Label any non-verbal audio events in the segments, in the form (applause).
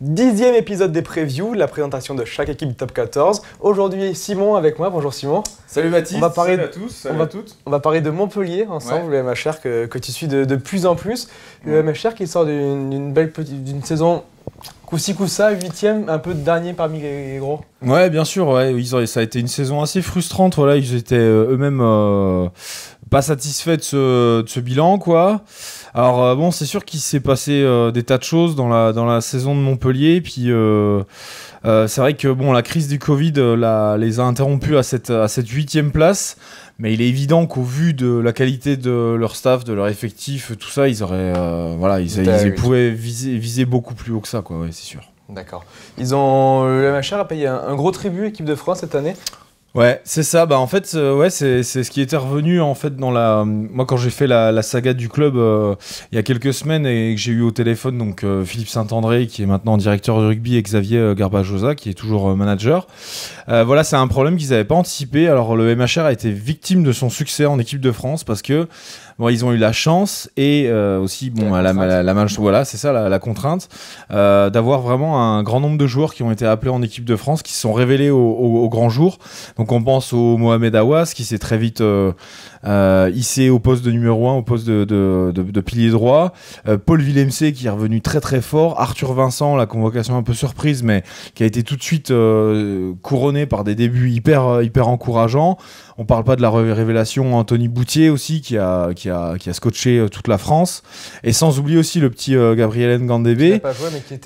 Dixième épisode des previews, la présentation de chaque équipe du top 14. Aujourd'hui, Simon avec moi. Bonjour Simon. Salut Mathis. On va parler salut à tous. Salut à toutes. On va parler de Montpellier ensemble, le que, tu suis de, plus en plus. Le euh, ouais. MHR qui sort d'une belle petite d'une saison coup-ci, ça huitième, un peu dernier parmi les, gros. Ouais, bien sûr. Ouais. ça a été une saison assez frustrante. Voilà, ils étaient euh, eux-mêmes euh, pas satisfait de ce, bilan, quoi. Alors euh, bon, c'est sûr qu'il s'est passé euh, des tas de choses dans la, dans la saison de Montpellier, puis euh, c'est vrai que bon, la crise du Covid les a interrompus à cette, à cette huitième place, mais il est évident qu'au vu de la qualité de leur staff, de leur effectif, tout ça, ils auraient, voilà, ils, pouvaient viser, viser, beaucoup plus haut que ça, quoi, c'est sûr. D'accord. Ils ont, la MHR a payé un, un gros tribut équipe de France cette année Ouais, c'est ça. Bah en fait, euh, ouais, c'est ce qui était revenu en fait dans la. Euh, moi, quand j'ai fait la, la, saga du club euh, il y a quelques semaines et que j'ai eu au téléphone donc Philippe Saint-André qui est maintenant directeur de rugby et Xavier Garbajosa qui est toujours manager. voilà, c'est un problème qu'ils n'avaient pas anticipé. Alors le MHR a été victime de son succès en équipe de France parce que ils ont eu la chance et euh, aussi bon la, la, voilà, c'est ça la, contrainte euh, d'avoir vraiment un grand nombre de joueurs qui ont été appelés en équipe de France, qui se sont révélés au, grand jour. Donc on pense au Mohamed Awas qui s'est très vite euh, euh, au poste de numéro 1, au poste de, pilier droit. Euh, Paul Villemc qui est revenu très très fort. Arthur Vincent, la convocation un peu surprise, mais qui a été tout de suite euh, couronné par des débuts hyper, euh, hyper encourageants. On parle pas de la révélation Anthony Boutier aussi, qui a, qui a, qui a scotché toute la France. Et sans oublier aussi le petit Gabriel Ngandébé,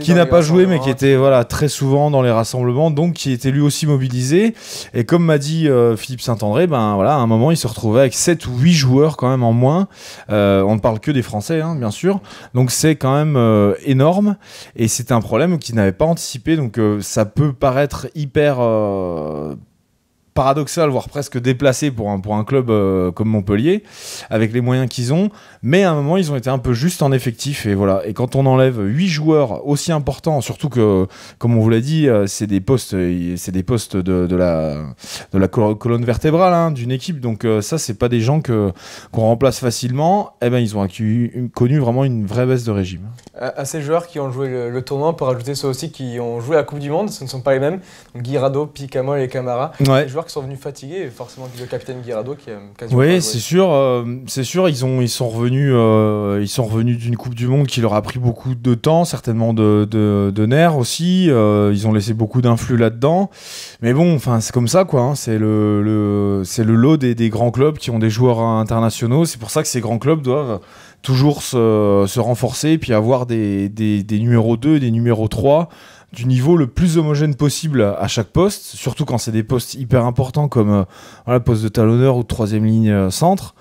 qui n'a pas joué, mais qui était, mais qui était voilà, très souvent dans les rassemblements, donc qui était lui aussi mobilisé. Et comme m'a dit Philippe Saint-André, ben, voilà, à un moment, il se retrouvait avec 7 ou 8 joueurs quand même en moins. Euh, on ne parle que des Français, hein, bien sûr. Donc c'est quand même euh, énorme. Et c'est un problème qu'ils n'avaient pas anticipé. Donc euh, ça peut paraître hyper paradoxal, voire presque déplacé pour un, pour un club euh, comme Montpellier, avec les moyens qu'ils ont. Mais à un moment, ils ont été un peu juste en effectif. Et voilà. Et quand on enlève 8 joueurs aussi importants, surtout que, comme on vous l'a dit, euh, c'est des postes, euh, c'est des postes de, de, la, de la colonne vertébrale hein, d'une équipe. Donc ça, c'est pas des gens que, qu'on remplace facilement. Eh ben, ils ont connu vraiment une vraie baisse de régime. À, ces joueurs qui ont joué le, tournoi, pour ajouter ceux aussi qui ont joué la Coupe du Monde, ce ne sont pas les mêmes. Guirado, Picamol et Camara. joueurs sont venus fatigués, forcément le capitaine Guirado qui a quasiment. Oui, c'est sûr, euh, c'est sûr. Ils ont, ils sont revenus, euh, ils sont revenus d'une Coupe du Monde qui leur a pris beaucoup de temps, certainement de, de, nerfs aussi. Euh, ils ont laissé beaucoup d'influx là-dedans. Mais bon, enfin, c'est comme ça, quoi. Hein, c'est le, le c'est le lot des, grands clubs qui ont des joueurs internationaux. C'est pour ça que ces grands clubs doivent toujours se, se renforcer et puis avoir des, des, des numéros 2, des numéros 3 du niveau le plus homogène possible à chaque poste, surtout quand c'est des postes hyper importants comme euh, poste de talonneur ou de troisième ligne euh, centre.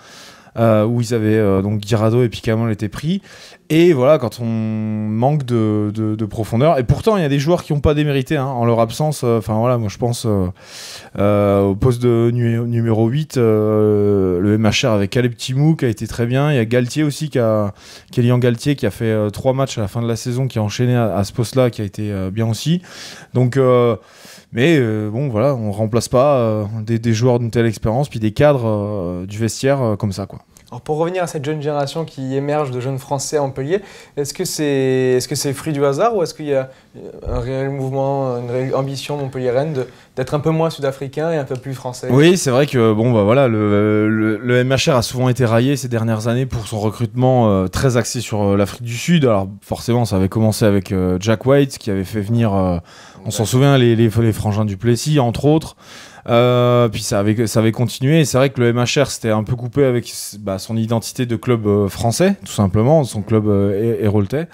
Euh, où ils avaient euh, donc Girado et Picamon étaient pris. Et voilà, quand on manque de, de, profondeur, et pourtant il y a des joueurs qui n'ont pas démérité hein, en leur absence. Euh, enfin voilà, moi je pense au poste de numéro 8, le MHR avec Caleb Timou qui a été très bien. Il y a Galtier aussi, qui a, Kélian Galtier qui a fait trois matchs à la fin de la saison, qui a enchaîné à, à ce poste-là, qui a été bien aussi. Donc. Euh, mais euh, bon, voilà, on remplace pas euh, des, des, joueurs d'une telle expérience, puis des cadres euh, du vestiaire comme ça, quoi pour revenir à cette jeune génération qui émerge de jeunes Français à Montpellier, est-ce que c'est est -ce c'est fruit du hasard ou est-ce qu'il y a euh, un réel mouvement, une réelle ambition montpelliéraine d'être un peu moins sud-africain et un peu plus français Oui, c'est vrai que bon, bah voilà, le, MHR a souvent été raillé ces dernières années pour son recrutement euh, très axé sur euh, l'Afrique du Sud. Alors forcément, ça avait commencé avec Jack White qui avait fait venir, on s'en souvient, les, les frangins du Plessis, entre autres. Euh, puis ça avait, ça avait continué. Et c'est vrai que le MHR s'était un peu coupé avec bah, son identité de club euh, français, tout simplement, son club euh, héroltais.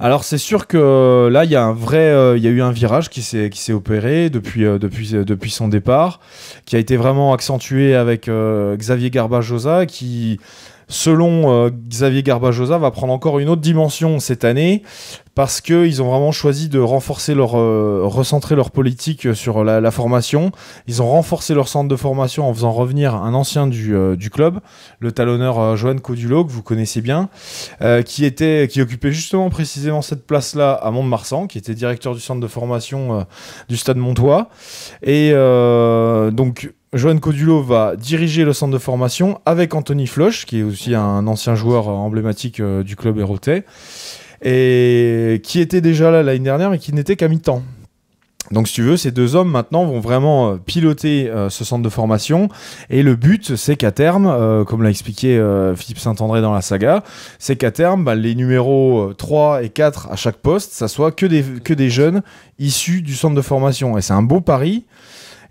Alors c'est sûr que là, il y a un vrai, il y a eu un virage qui s'est, qui s'est opéré depuis, depuis, depuis son départ, qui a été vraiment accentué avec Xavier Garbajosa, qui selon euh, Xavier Garbajosa, va prendre encore une autre dimension cette année parce qu'ils ont vraiment choisi de renforcer leur, euh, recentrer leur politique euh, sur la, formation. Ils ont renforcé leur centre de formation en faisant revenir un ancien du, club, le talonneur Johan Codulo, que vous connaissez bien, qui, était, qui occupait justement précisément cette place-là à Mont-de-Marsan, qui était directeur du centre de formation du Stade Montois. Et donc, Johan Codulo va diriger le centre de formation avec Anthony Floch, qui est aussi un ancien joueur emblématique euh, du club hérotais, et qui était déjà là l'année dernière, mais qui n'était qu'à mi-temps. Donc si tu veux, ces deux hommes maintenant vont vraiment euh, piloter euh, ce centre de formation. Et le but, c'est qu'à terme, comme l'a expliqué Philippe Saint-André dans la saga, c'est qu'à terme, bah, les numéros 3 et 4 à chaque poste, ça soit que des, que des jeunes issus du centre de formation. Et c'est un beau pari.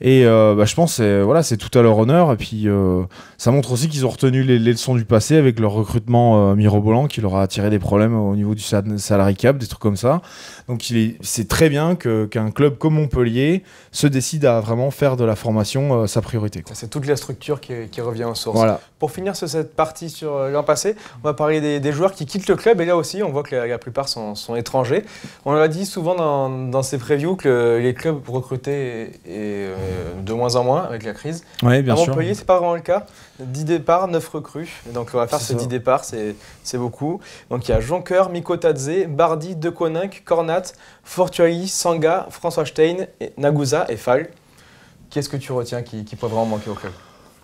Et euh, bah, je pense que voilà, c'est tout à leur honneur. Et puis, euh, ça montre aussi qu'ils ont retenu les, leçons du passé avec leur recrutement euh, mirobolant qui leur a attiré des problèmes au niveau du salarié cap, des trucs comme ça. Donc, c'est très bien qu'un club comme Montpellier se décide à vraiment faire de la formation sa priorité. C'est toute la structure qui, revient en source. Voilà. Pour finir sur cette partie sur l'an passé, on va parler des, joueurs qui quittent le club. Et là aussi, on voit que la, plupart sont, étrangers. On l'a dit souvent dans, dans, ces previews que les clubs recrutés et euh, de moins en moins avec la crise. Oui, bien à Montpellier, ce n'est pas vraiment le cas. 10 départs, 9 recrues. donc, on va faire ce 10 départs, c'est beaucoup. Donc, il y a Jonker, Mikotadze, Bardi, De Koninck, Cornat, Fortuali, Sanga, François Stein, et Nagusa et Fall. Qu'est-ce que tu retiens qui, qui, pourrait vraiment manquer au club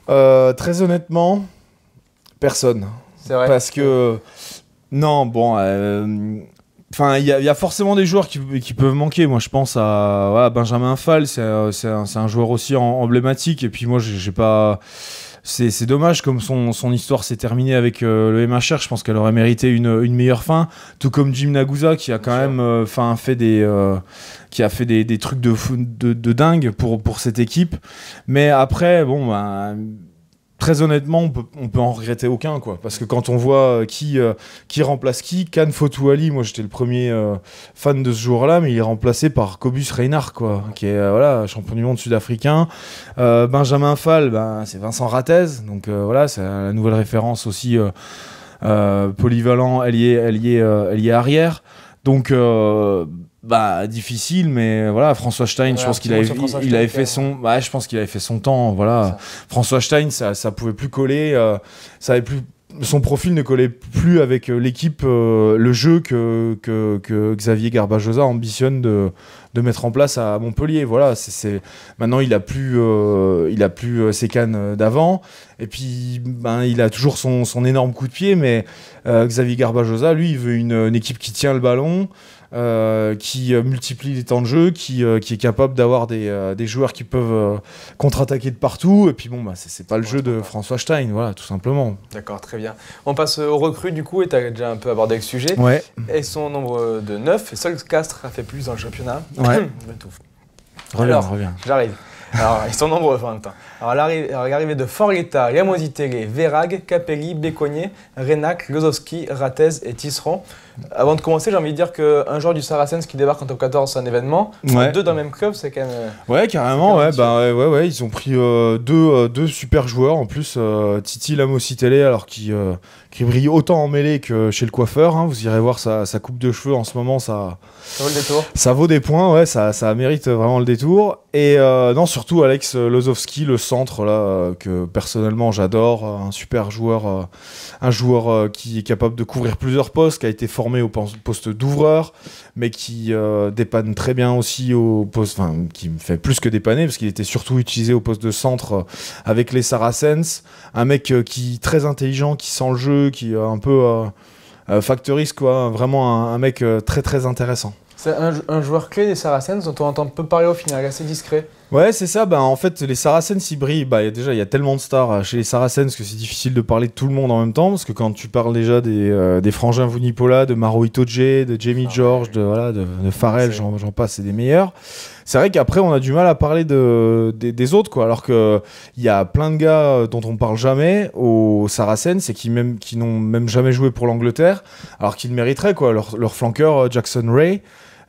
euh, Très honnêtement, personne. C'est vrai. Parce que. Non, bon, euh, Enfin, il y, a forcément des joueurs qui, peuvent manquer. Moi, je pense à Benjamin Fall, euh, c'est un, joueur aussi emblématique. Et puis moi, j'ai pas. C'est dommage comme son, son histoire s'est terminée avec euh, le MHR. Je pense qu'elle aurait mérité une, meilleure fin. Tout comme Jim Nagusa qui a quand même euh, fait des qui a fait des, trucs de, de, dingue pour pour cette équipe. Mais après, bon. Ben, très honnêtement, on peut, peut en regretter aucun, quoi. Parce que quand on voit euh, qui, euh, qui remplace qui, Khan Fotouali, Ali, moi j'étais le premier euh, fan de ce joueur-là, mais il est remplacé par Kobus Reynard, quoi, qui est voilà, champion du monde sud-africain. Benjamin Fall, ben, c'est Vincent Ratez, donc voilà, c'est la nouvelle référence aussi polyvalent, allié, allié, est arrière. Donc bah difficile mais voilà François Stein je pense qu'il avait il, avait fait son je pense qu'il avait fait son temps voilà François Stein ça ça pouvait plus coller euh, ça avait plus son profil ne collait plus avec euh, l'équipe euh, le jeu que, que, que Xavier Garbajosa ambitionne de, de mettre en place à Montpellier voilà c'est maintenant il a plus il a plus ses cannes d'avant et puis ben il a toujours son, son énorme coup de pied mais Xavier Garbajosa lui il veut une, une équipe qui tient le ballon euh, qui euh, multiplie les temps de jeu, qui, euh, est capable d'avoir des, joueurs qui peuvent contre-attaquer de partout. Et puis bon, bah, c'est pas le jeu de François Stein, voilà, tout simplement. D'accord, très bien. On passe aux recrues du coup, et tu as déjà un peu abordé le sujet. Ouais. Et sont nombre de 9, et seul Castres a fait plus dans le championnat. Ouais. (coughs) reviens, reviens. J'arrive. Alors, ils sont nombreux en même temps. Alors, l'arrivée de Forletta, Lamositele, Verag, Capelli, Béconnier, Renac, Lozowski, Ratez et Tisseron. Avant de commencer, j'ai envie de dire qu'un joueur du Saracens qui débarque en top 14, c'est un événement. Deux dans le même club, c'est quand même. Euh, ouais, carrément, ouais, bah, ouais, ouais, Ils ont pris euh, deux, euh, deux, super joueurs. En plus, Titi Lamocitele alors qui, brille autant en mêlée que chez le coiffeur. Hein, vous irez voir sa, coupe de cheveux en ce moment, ça. Ça vaut le détour. Ça vaut des points, ouais, ça, ça mérite vraiment le détour. Et non, surtout Alex Lozovski, le centre, là, que personnellement j'adore. Un super joueur, un joueur qui est capable de couvrir plusieurs postes, qui a été fort formé au poste d'ouvreur, mais qui euh, dépanne très bien aussi au poste, enfin, qui me fait plus que dépanner, parce qu'il était surtout utilisé au poste de centre euh, avec les Saracens. Un mec euh, qui très intelligent, qui sent le jeu, qui est un peu euh, factoriste, quoi. Vraiment un, mec très très intéressant. C'est un, un, joueur clé des Saracens dont on entend peu parler au final, assez discret. Ouais, c'est ça. Ben en fait, les Saracens, ils brillent. Bah, déjà, il y a tellement de stars euh, chez les Saracens que c'est difficile de parler de tout le monde en même temps. Parce que quand tu parles déjà des, euh, des frangins Vunipola, de Maro Itoje, de Jamie ah George, de, voilà, de, de Farrell, j'en passe, c'est des meilleurs. C'est vrai qu'après, on a du mal à parler de, des, autres, quoi. Alors qu'il y a plein de gars euh, dont on parle jamais aux Saracens et qui, même, qui n'ont même jamais joué pour l'Angleterre, alors qu'ils mériteraient, quoi. Leur, leur flanqueur, euh, Jackson Ray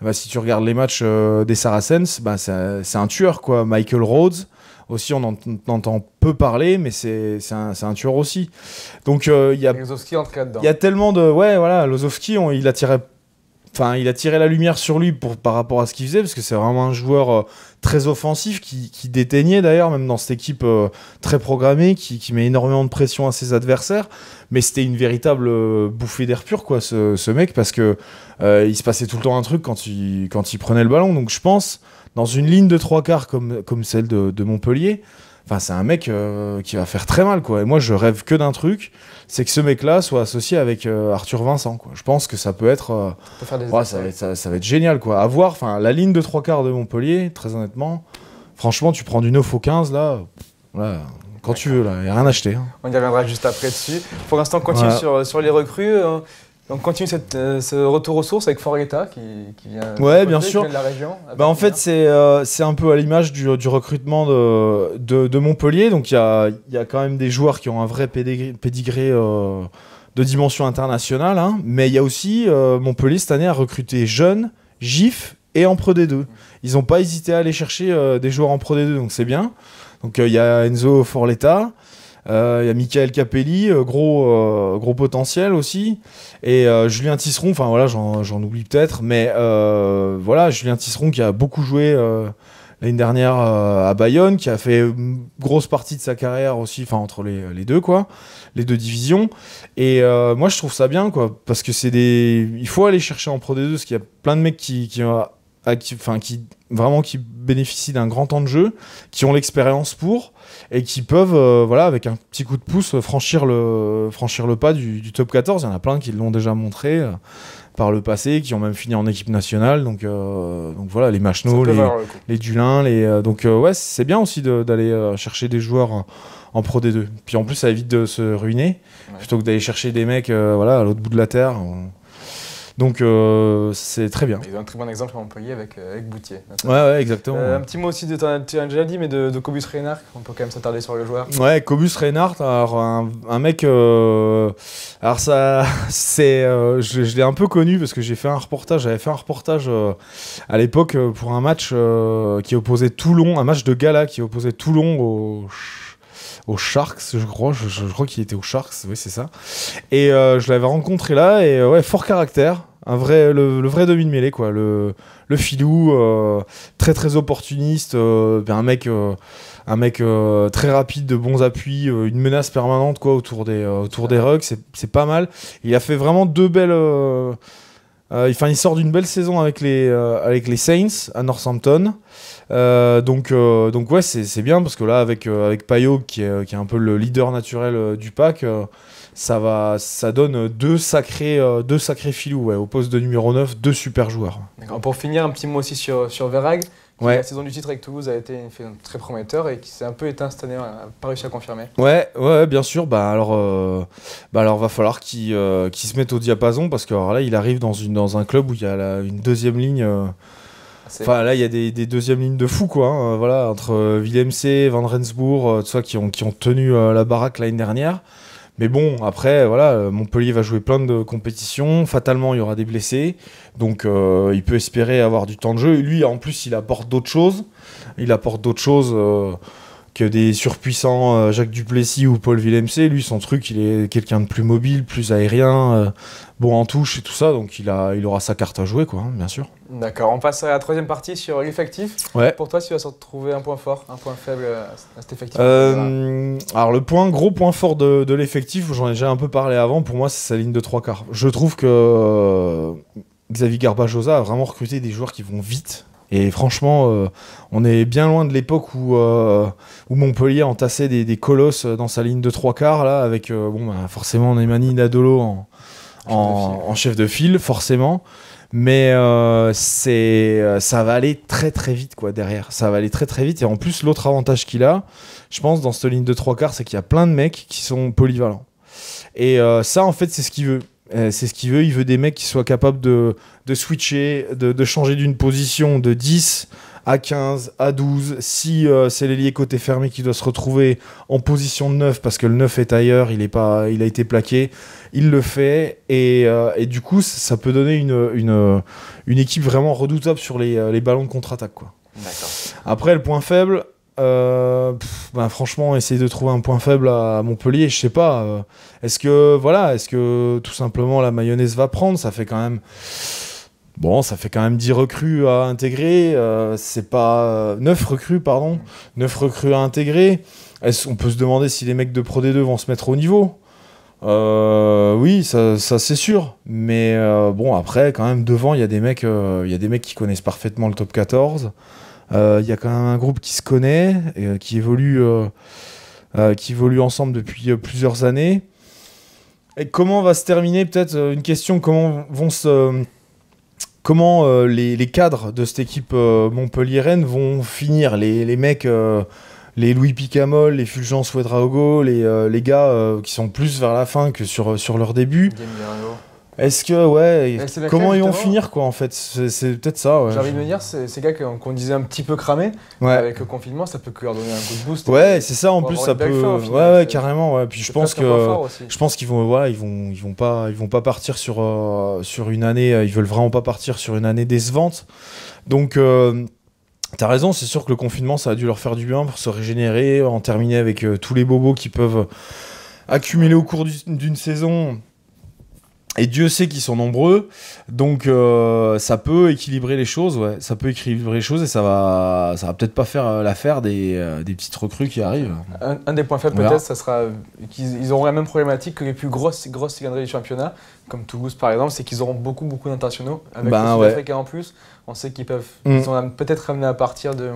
bah, si tu regardes les matchs euh, des Saracens, bah, c'est un tueur, quoi. Michael Rhodes, aussi, on en entend peu parler, mais c'est un, un, tueur aussi. Donc, euh, il y a. Il a tellement de. Ouais, voilà, Lozovski, il attirait Enfin, il a tiré la lumière sur lui par rapport à ce qu'il faisait, parce que c'est vraiment un joueur euh, très offensif qui, déteignait d'ailleurs, même dans cette équipe euh, très programmée, qui, met énormément de pression à ses adversaires. Mais c'était une véritable euh, bouffée d'air pur, quoi, ce, mec, parce que il se passait tout le temps un truc quand il, quand il prenait le ballon. Donc je pense, dans une ligne de trois quarts comme, celle de Montpellier, Enfin, c'est un mec euh, qui va faire très mal, quoi. Et moi, je rêve que d'un truc, c'est que ce mec-là soit associé avec euh, Arthur Vincent, quoi. Je pense que ça peut être, euh, ça, ça, va être génial, quoi. Avoir, enfin, la ligne de trois quarts de Montpellier, très honnêtement. Franchement, tu prends du 9 au 15, là, quand tu veux, là, y a rien à acheter. Hein. On y reviendra juste après dessus. Pour l'instant, continue sur, les recrues. Hein. Donc continue cette, euh, ce retour aux sources avec Forleta, qui, vient ouais, bien sûr. de la région. Bah en fait, euh, c'est un peu à l'image du, recrutement de, Montpellier. Donc il y a, y a, quand même des joueurs qui ont un vrai pédigré, euh, de dimension internationale. Hein. Mais il y a aussi Montpellier cette année a recruté jeunes, GIF et en Pro D2. Ils n'ont pas hésité à aller chercher des joueurs en Pro D2, donc c'est bien. Donc il y a Enzo Forletta. Il euh, y a Michael Capelli, euh, gros, euh, gros potentiel aussi. Et Julien Tisseron, enfin voilà, j'en oublie peut-être, mais voilà, Julien Tisseron qui a beaucoup joué l'année dernière à Bayonne, qui a fait grosse partie de sa carrière aussi, enfin entre les, les deux quoi, les deux divisions. Et moi je trouve ça bien quoi, parce que c'est des, il faut aller chercher en Pro D2, parce qu'il y a plein de mecs qui, qui qui, qui vraiment qui bénéficient d'un grand temps de jeu, qui ont l'expérience pour et qui peuvent, euh, voilà, avec un petit coup de pouce, franchir le, franchir le pas du, top 14. Il y en a plein qui l'ont déjà montré euh, par le passé, qui ont même fini en équipe nationale. Donc, euh, donc voilà, les Machno, les, Dulin, les, donc ouais, c'est bien aussi d'aller chercher des joueurs en Pro D2. Puis en plus, ça évite de se ruiner plutôt que d'aller chercher des mecs, voilà, à l'autre bout de la terre. Donc euh, c'est très bien. Ils un très bon exemple à avec, euh, avec Boutier. Ouais, ouais, exactement. Euh, un petit mot aussi de, ton mais de, Cobus Reinhardt, on peut quand même s'attarder sur le joueur. Ouais, Cobus Reinhardt, alors un, mec, alors ça, (laughs) c'est, je, je l'ai un peu connu parce que j'ai fait un reportage, j'avais fait un reportage à l'époque pour un match qui opposait Toulon, un match de gala qui opposait Toulon au au Sharks, je crois. Je, crois qu'il était aux Sharks, oui, c'est ça. Et euh, je l'avais rencontré là, et euh, ouais, fort caractère. Un vrai, le, vrai demi de mêlée, quoi. Le, filou, euh, très très opportuniste, un mec un mec très rapide, de bons appuis, une menace permanente quoi autour des autour des rugs, c'est pas mal. Il a fait vraiment deux belles euh, il sort d'une belle saison avec les, euh, Saints à Northampton. Euh, donc, donc ouais, c'est bien parce que là, avec, avec Payot, qui est, un peu le leader naturel du pack, ça, va, ça donne deux sacrés, deux sacrés filous au poste de numéro 9, deux super joueurs. Pour finir, un petit mot aussi sur, sur Verag. La saison du titre avec Toulouse a été une très prometteur et qui s'est un peu éteint cette année, on n'a pas réussi à confirmer. Ouais, ouais, bien sûr. Bah alors, il euh, bah alors va falloir euh, qu'il se mette au diapason parce que là, il arrive dans, une, dans un club où il y a une deuxième ligne. Euh, enfin là, il y a des, des, deuxièmes lignes de fou quoi. Hein, voilà, entre Willem Van Rensburg, qui ont, qui ont tenu la baraque l'année dernière. Mais bon, après, voilà, euh, Montpellier va jouer plein de compétitions. Fatalement, il y aura des blessés. Donc, euh, il peut espérer avoir du temps de jeu. Lui, en plus, il apporte d'autres choses. Il apporte d'autres choses. Euh, que des surpuissants euh, Jacques Duplessis ou Paul Villemc. Lui, son truc, il est quelqu'un de plus mobile, plus aérien, euh, bon en touche et tout ça. Donc il, a, il aura sa carte à jouer, quoi, hein, bien sûr. D'accord, on passe à la troisième partie sur l'effectif. Ouais. Pour toi, si tu vas trouver un point fort, un point faible euh, à cet effectif Alors, le point, gros point fort de, de l'effectif, j'en ai déjà un peu parlé avant, pour moi, c'est sa ligne de trois quarts. Je trouve que Xavier Garbajosa a vraiment recruté des joueurs qui vont vite, et franchement, euh, on est bien loin de l'époque où, euh, Montpellier entassait des, colosses dans sa ligne de trois quarts, là, avec euh, bon, bah, forcément Nemani Nadolo en, chef de file, forcément. Mais c'est ça va aller très très vite quoi derrière. Ça va aller très très vite. Et en plus, l'autre avantage qu'il a, je pense, dans cette ligne de trois quarts, c'est qu'il y a plein de mecs qui sont polyvalents. Et ça, en fait, c'est ce qu'il veut. Euh, c'est ce qu'il veut. Il veut des mecs qui soient capables de, switcher, de, changer d'une position de 10 à 15, à 12. Si euh, c'est l'ailier côté fermé qui doit se retrouver en position de 9 parce que le 9 est ailleurs, il, est pas, il a été plaqué, il le fait. Et, euh, du coup, ça peut donner une, une, équipe vraiment redoutable sur les, les ballons de contre-attaque. Après, le point faible, euh, ben, franchement, essayer de trouver un point faible à Montpellier, je sais pas. Euh, est-ce que voilà, est-ce que tout simplement la mayonnaise va prendre Ça fait quand même bon, ça fait quand même 10 recrues à intégrer. Euh, c'est pas 9 recrues pardon, 9 recrues à intégrer. on peut se demander si les mecs de Pro D2 vont se mettre au niveau oui, ça, c'est sûr. Mais bon, après, quand même, devant, il y, a des mecs, y a des mecs qui connaissent parfaitement le top 14. Euh, il y a quand même un groupe qui se connaît, et, euh, qui évolue, euh, qui évolue ensemble depuis plusieurs années. Et comment va se terminer peut-être une question Comment vont se comment les, les, cadres de cette équipe Montpellier-Rennes vont finir les, les mecs, les Louis Picamol, les Fulgence Ouedraogo, les, les gars qui sont plus vers la fin que sur, sur leur début. Est-ce que, ouais, eh, comment ils vont finir, quoi, en fait C'est peut-être ça, ouais. J'ai envie de me dire, ces gars qu'on disait un petit peu cramés, avec le confinement, ça peut leur donner un coup de boost. Ouais, c'est ça, en plus, ça peut. ouais, ouais, carrément, ouais. Puis je pense que. Je pense qu'ils vont, voilà, ils vont, ils vont pas, ils vont pas partir sur, euh, sur une année, euh, ils veulent vraiment pas partir sur une année décevante. Donc. tu euh, T'as raison, c'est sûr que le confinement, ça a dû leur faire du bien pour se régénérer, en terminer avec tous les bobos qui peuvent accumuler au cours d'une saison et Dieu sait qu'ils sont nombreux, donc euh, ça peut équilibrer les choses, Ça peut équilibrer les choses et ça va, ça va peut-être pas faire euh, l'affaire des, euh, des, petites recrues qui arrivent. Un, des points faibles peut-être, ça sera qu'ils auront la même problématique que les plus grosses grosses du championnat, comme Toulouse par exemple, c'est qu'ils auront beaucoup beaucoup d'internationaux avec bah, les sud africains en plus. On sait qu'ils peuvent, mm. sont peut-être ramenés à partir de,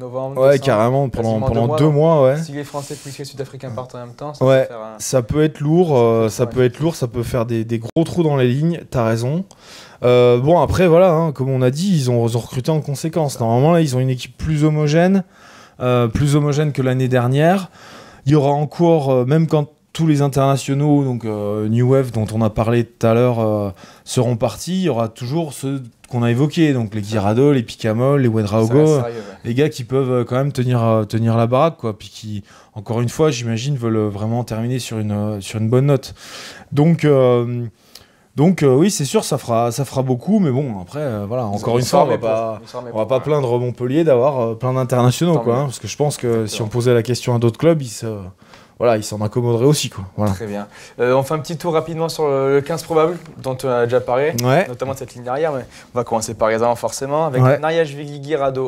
novembre. Ouais, carrément pendant, pendant deux mois. ouais. Si les Français plus les Sud-Africains partent en même temps, ça, peut, ça peut être lourd, euh, ça peut être lourd, ça peut faire des, gros trous dans les lignes. T'as raison. Euh, bon après voilà, hein, comme on a dit, ils ont, recruté en conséquence. Normalement là, ils ont une équipe plus homogène, euh, plus homogène que l'année dernière. Il y aura encore, même quand tous les internationaux, donc euh, New Wave dont on a parlé tout à l'heure, euh, seront partis, il y aura toujours ceux qu'on a évoqués, donc les Girado, les Picamol, les Wedraogo, les gars qui peuvent euh, quand même tenir, tenir la baraque, quoi, puis qui, encore une fois, j'imagine, veulent vraiment terminer sur une, sur une bonne note. Donc. donc oui, c'est sûr, ça fera, ça fera beaucoup, mais bon, après, voilà, encore une fois, on va pas, on va pas plaindre Montpellier d'avoir plein d'internationaux, quoi, hein, parce que je pense que si on posait la question à d'autres clubs, ils se, voilà, il s'en accommoderaient aussi. Quoi. Très bien. Euh, on fait un petit tour rapidement sur le 15 probable, dont on euh, a déjà parlé, notamment cette ligne arrière. Mais on va commencer par les avant forcément, avec ouais. Nariage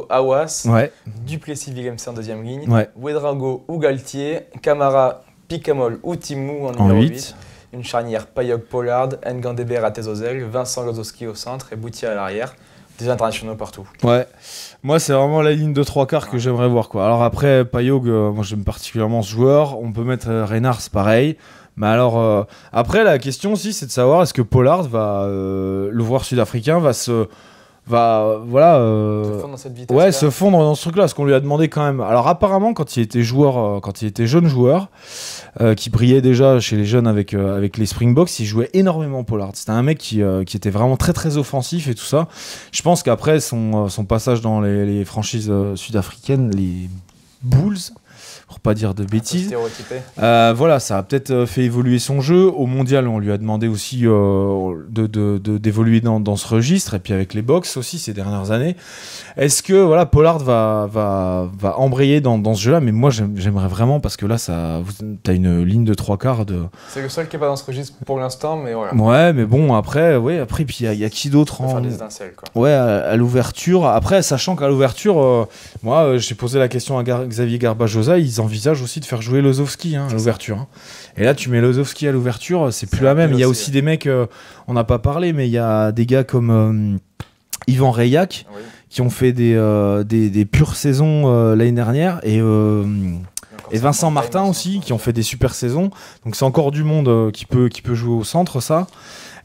Awas, Duplessis en deuxième ligne, Wedrago ou Galtier, Camara, Picamol ou Timou en, numéro 8. Une charnière Payog Pollard, à Ratezozel, Vincent Lozowski au centre et Boutier à l'arrière des internationaux partout. Ouais. Moi, c'est vraiment la ligne de trois quarts que j'aimerais voir. Quoi. Alors après, Payog, euh, moi j'aime particulièrement ce joueur. On peut mettre euh, Reynard, c'est pareil. Mais alors, euh, après, la question aussi, c'est de savoir est-ce que Pollard va, le voir sud-africain, va se va voilà euh, se fondre dans cette ouais se fondre dans ce truc là ce qu'on lui a demandé quand même alors apparemment quand il était joueur euh, quand il était jeune joueur euh, qui brillait déjà chez les jeunes avec avec les Springboks il jouait énormément Pollard c'était un mec qui, qui, était vraiment très très offensif et tout ça je pense qu'après son, son passage dans les, les franchises sud-africaines les Bulls pour pas dire de bêtises. Euh, voilà, ça a peut-être euh, fait évoluer son jeu. Au mondial, on lui a demandé aussi euh, d'évoluer dans, dans, ce registre, et puis avec les box aussi ces dernières années. Est-ce que voilà, Pollard va, va, va embrayer dans, dans ce jeu-là Mais moi, j'aimerais vraiment, parce que là, ça, as une ligne de trois quarts de. C'est le seul qui est pas dans ce registre pour l'instant, mais voilà. Ouais, mais bon, après, oui, après, puis il y, a qui d'autre en. Ouais, à, l'ouverture. Après, sachant qu'à l'ouverture, euh, moi, j'ai posé la question à Xavier Garbajosa, ils envisage aussi de faire jouer Lozovski hein, à l'ouverture. Hein. Et là, tu mets Lozovski à l'ouverture, c'est plus la même. Il y a aussi des mecs, euh, on n'a pas parlé, mais il y a des gars comme Yvan euh, Reyac ah qui ont fait des, euh, des, pures saisons l'année dernière et, Vincent Martin aussi qui ont fait des super saisons. Donc c'est encore du monde qui, peut, qui peut jouer au centre, ça.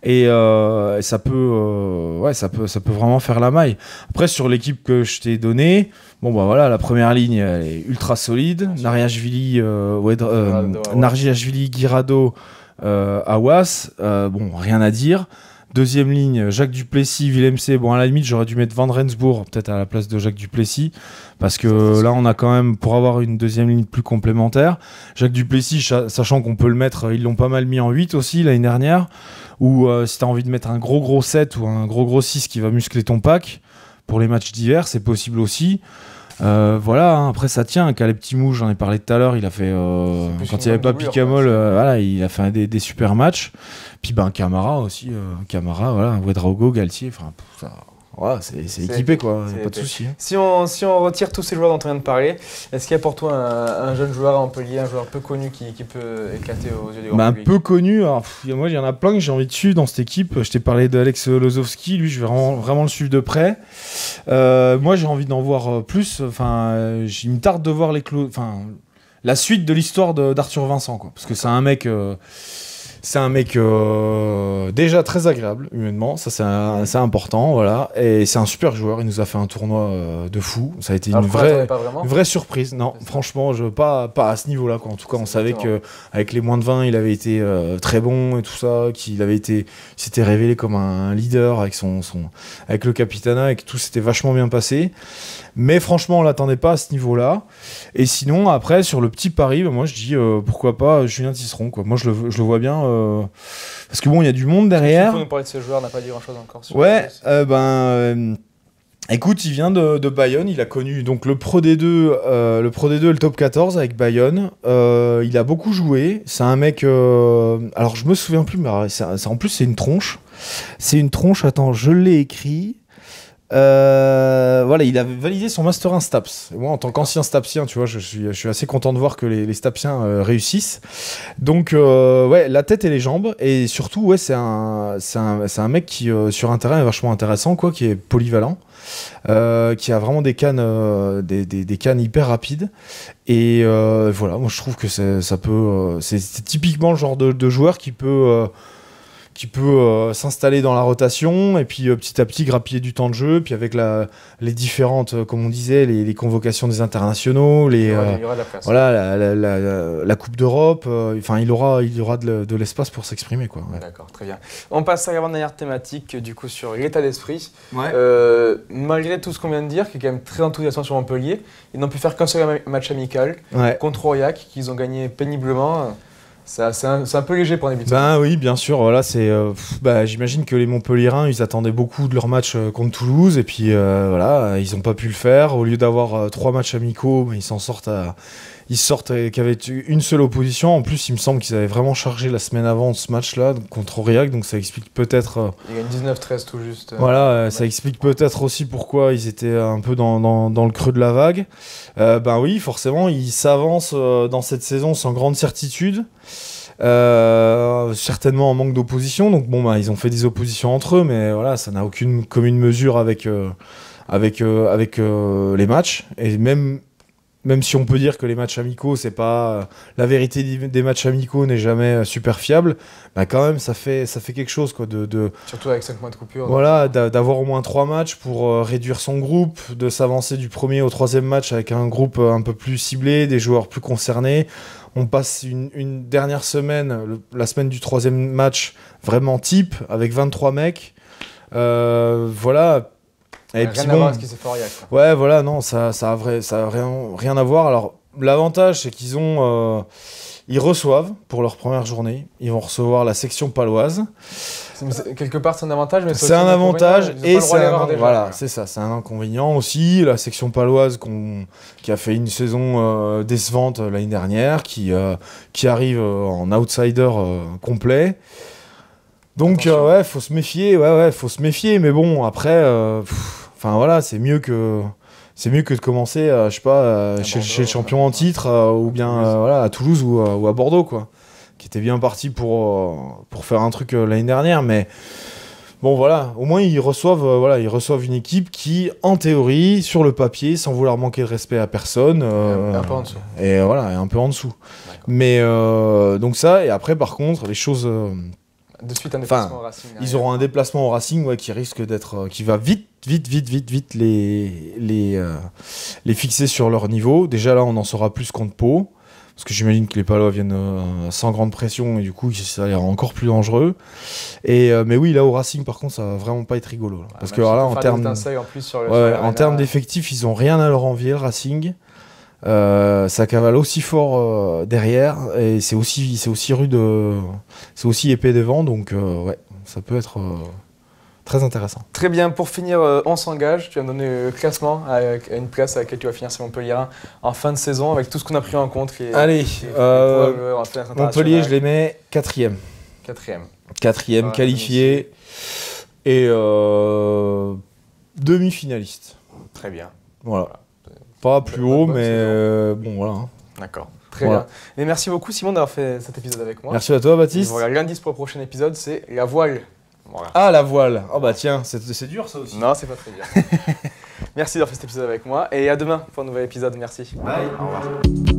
Euh, et ça peut euh, ouais ça peut ça peut vraiment faire la maille après sur l'équipe que je t'ai donnée bon bah voilà la première ligne est ultra solide Nariashvili euh, euh Girado Awas bon rien à dire Deuxième ligne, Jacques Duplessis, Villemc. Bon, à la limite, j'aurais dû mettre Van Rensbourg peut-être à la place de Jacques Duplessis, parce que là, on a quand même, pour avoir une deuxième ligne plus complémentaire, Jacques Duplessis, sachant qu'on peut le mettre, ils l'ont pas mal mis en 8 aussi l'année dernière ou euh, si tu as envie de mettre un gros gros 7 ou un gros gros 6 qui va muscler ton pack, pour les matchs d'hiver, c'est possible aussi. Euh, voilà, hein, après ça tient. Caleb Timou, j'en ai parlé tout à l'heure, il a fait euh, quand il n'y avait pas Picamol, voilà, il a fait des, super matchs. Puis ben Camara aussi, Camara, voilà, Wedraogo, Galtier, enfin ça, c'est équipé quoi, pas de souci. Hein. Si on, si on retire tous ces joueurs dont on vient de parler, est-ce qu'il y a pour toi un, jeune joueur à un joueur peu connu qui, qui peut éclater aux yeux des grands bah, Peu connu, moi il y en a plein que j'ai envie de suivre dans cette équipe. Je t'ai parlé d'Alex Lozowski lui je vais vraiment, le suivre de près. Euh, moi j'ai envie d'en voir euh, plus, enfin euh, il me tarde de voir les enfin, la suite de l'histoire d'Arthur Vincent quoi, parce que c'est un mec... C'est un mec euh, déjà très agréable humainement, ça mm. c'est important, voilà. Et c'est un super joueur, il nous a fait un tournoi euh, de fou. Ça a été une vraie, vraie surprise. Non, franchement, je, pas, pas à ce niveau-là. En tout cas, on savait qu'avec les moins de 20, il avait été euh, très bon et tout ça, qu'il avait été, s'était révélé comme un, leader avec, son, son, avec le Capitana et que tout s'était vachement bien passé. Mais franchement, on l'attendait pas à ce niveau-là. Et sinon, après, sur le petit pari, bah, moi je dis pourquoi pas Julien Tisseron. Quoi. Moi je le vois bien euh, parce que bon, il y a du monde derrière. Il parler de ce joueur, on n'a pas dit grand-chose encore. ouais, euh, ben. Euh, écoute, il vient de, Bayonne, il a connu donc le Pro D2, le Pro D2 et le Top 14 avec Bayonne. il a beaucoup joué. C'est un mec. alors je me souviens plus, mais en plus c'est une tronche. C'est une tronche. Attends, je l'ai écrit. Euh, voilà, il a validé son master 1 STAPS. moi, en tant qu'ancien STAPSien, tu vois, je suis, assez content de voir que les, STAPSiens euh, réussissent. Donc, euh, ouais, la tête et les jambes. Et surtout, ouais, c'est un, un, un, mec qui, euh, sur un terrain, est vachement intéressant, quoi, qui est polyvalent, qui a vraiment des cannes, des, cannes hyper rapides. Et voilà, moi, je trouve que ça peut. c'est typiquement le genre de joueur qui peut qui peut euh, s'installer dans la rotation et puis euh, petit à petit grappiller du temps de jeu. Puis avec les différentes, euh, comme on disait, les, convocations des internationaux, les, la voilà, la, Coupe d'Europe, enfin il aura, il aura de, l'espace pour s'exprimer. quoi. D'accord, très bien. On passe à la dernière thématique du coup sur l'état d'esprit. malgré tout ce qu'on vient de dire, qui est quand même très enthousiasmant sur Montpellier, ils n'ont pu faire qu'un seul match amical contre Aurillac, qu'ils ont gagné péniblement. C'est un, peu léger pour les Ben bah oui, bien sûr. Voilà, c'est. Euh, bah, j'imagine que les Montpellierins, ils attendaient beaucoup de leur match euh, contre Toulouse et puis euh, voilà, ils n'ont pas pu le faire. Au lieu d'avoir trois matchs amicaux, ils s'en sortent à, ils sortent qu'avec une seule opposition. En plus, il me semble qu'ils avaient vraiment chargé la semaine avant ce match-là contre Aurillac, donc ça explique peut-être. Il y a 19-13 tout juste. voilà, ça explique peut-être aussi pourquoi ils étaient un peu dans, dans le creux de la vague. ben oui, forcément, ils s'avancent dans cette saison sans grande certitude. Euh, certainement en manque d'opposition. Donc bon, bah, ils ont fait des oppositions entre eux, mais voilà, ça n'a aucune commune mesure avec euh, avec euh, avec les matchs. Et même même si on peut dire que les matchs amicaux, c'est pas euh, la vérité des matchs amicaux n'est jamais euh, super fiable, bah, quand même ça fait ça fait quelque chose quoi de, surtout avec 5 mois de coupure. Voilà, d'avoir au moins 3 matchs pour euh, réduire son groupe, de s'avancer du premier au troisième match avec un groupe un peu plus ciblé, des joueurs plus concernés. On passe une, dernière semaine, la semaine du troisième match, vraiment type, avec 23 mecs. voilà, et Ouais, voilà, non, ça, ça vrai, ça rien, rien à voir. Alors, l'avantage, c'est qu'ils ont. Euh, ils reçoivent pour leur première journée. Ils vont recevoir la section paloise. Quelque part, c'est un avantage, mais c'est un avantage et voilà, c'est ça, c'est un inconvénient aussi. La section paloise qu'on, qui a fait une saison euh, décevante l'année dernière, qui euh, qui arrive en outsider complet. Donc ouais, faut se méfier, ouais ouais, faut se méfier. Mais bon, après voilà, c'est mieux que c'est mieux que de commencer, euh, je sais pas, euh, chez, le champion en titre euh, ou bien à voilà à Toulouse ou, à Bordeaux quoi, qui était bien parti pour pour faire un truc l'année dernière, mais bon voilà, au moins ils reçoivent voilà ils reçoivent une équipe qui en théorie sur le papier, sans vouloir manquer de respect à personne, et voilà, un peu en dessous. Mais donc ça et après par contre les choses de suite, un déplacement au Racing. Ils auront un déplacement au Racing qui risque d'être. Euh, qui va vite, vite, vite, vite, vite les, les, euh, les fixer sur leur niveau. Déjà là, on en saura plus contre Pau. Parce que j'imagine que les Palois viennent euh, sans grande pression et du coup, ça a l'air encore plus dangereux. Et, mais oui, là, au Racing, par contre, ça va vraiment pas être rigolo. parce que là, en termes. en d'effectifs, ils ont rien à leur envier, le Racing. ça cavale aussi fort derrière et c'est aussi, aussi rude c'est aussi épais devant, donc euh, ouais, ça peut être euh, très intéressant. Très bien, pour finir, euh, on s'engage. Tu as donné le classement à, une place à laquelle tu vas finir, c'est Montpellier en fin de saison, avec tout ce qu'on a pris en compte. Allez, Montpellier, je les mets quatrième. Quatrième. Quatrième, ah, qualifié et demi-finaliste. Très bien. voilà. Pas plus haut, mais bon, voilà. Hein. D'accord. Très bien. Mais merci beaucoup Simon d'avoir fait cet épisode avec moi. Merci à toi Baptiste. l'indice pour le prochain épisode, c'est la voile. Ah la voile. Oh bah tiens, c'est dur ça aussi. Non, c'est pas très dur. (laughs) merci d'avoir fait cet épisode avec moi et à demain pour un nouvel épisode. Merci. Bye. Au revoir.